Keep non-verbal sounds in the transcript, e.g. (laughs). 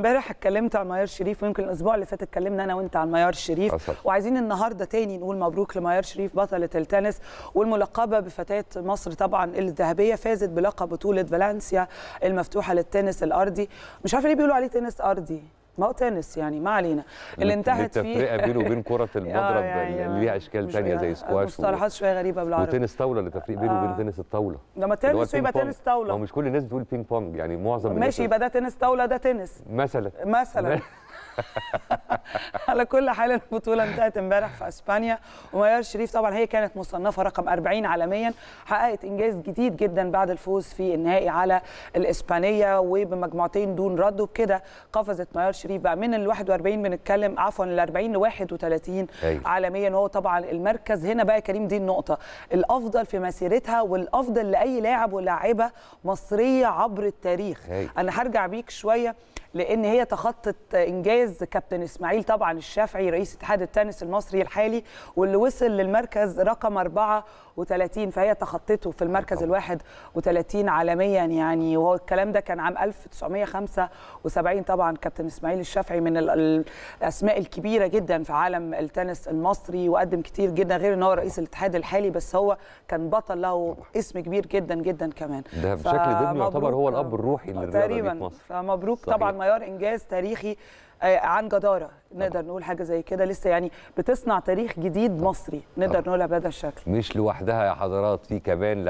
امبارح اتكلمت عن ميار شريف ويمكن الاسبوع اللي فات اتكلمنا انا وانت عن ميار شريف أصل. وعايزين النهارده تاني نقول مبروك لميار شريف بطله التنس والملقبه بفتاه مصر طبعا الذهبيه فازت بلقب بطوله فالنسيا المفتوحه للتنس الارضي مش عارفه ليه بيقولوا عليه تنس ارضي ما هو تنس يعني ما علينا اللي انتهت فيه التفرقه بينه وبين (laughs) كره آه، المضرب يعني اللي ليها اشكال ثانيه زي سكواش مصطلحات شويه غريبه بالعربي وتنس طاوله اللي تفرق بينه وبين آه. تنس الطاوله لما تنس يبقى تنس طاوله هو مش كل الناس بتقول بينج بونج يعني معظم ماشي يبقى ده تنس طاوله ده تنس مثلا مثلا (laughs) (laughs) على كل حال البطوله انتهت امبارح في اسبانيا وميار شريف طبعا هي كانت مصنفه رقم 40 عالميا حققت انجاز جديد جدا بعد الفوز في النهائي على الاسبانيه وبمجموعتين دون رد وكده قفزت ميار شريف بقى من ال 41 بنتكلم عفوا ال 40 ل 31 أيوه. عالميا وهو طبعا المركز هنا بقى كريم دي النقطه الافضل في مسيرتها والافضل لاي لاعب ولاعبه مصريه عبر التاريخ أيوه. انا هرجع بيك شويه لان هي تخطت انجاز الاستاذ كابتن اسماعيل طبعا الشافعي رئيس اتحاد التنس المصري الحالي واللي وصل للمركز رقم 34 فهي تخطته في المركز ال 31 عالميا يعني وهو الكلام ده كان عام 1975 طبعا كابتن اسماعيل الشافعي من الاسماء الكبيره جدا في عالم التنس المصري وقدم كتير جدا غير ان هو رئيس الاتحاد الحالي بس هو كان بطل له اسم كبير جدا جدا كمان ده بشكل ده يعتبر هو الاب الروحي للرياضه آه، تقريبا مصر. فمبروك صحيح. طبعا معيار انجاز تاريخي آه، عن جداره نقدر نقول حاجه زي كده لسه يعني بتصنع تاريخ جديد مصري نقدر نقولها بهذا الشكل مش لوحدها يا حضرات في كمان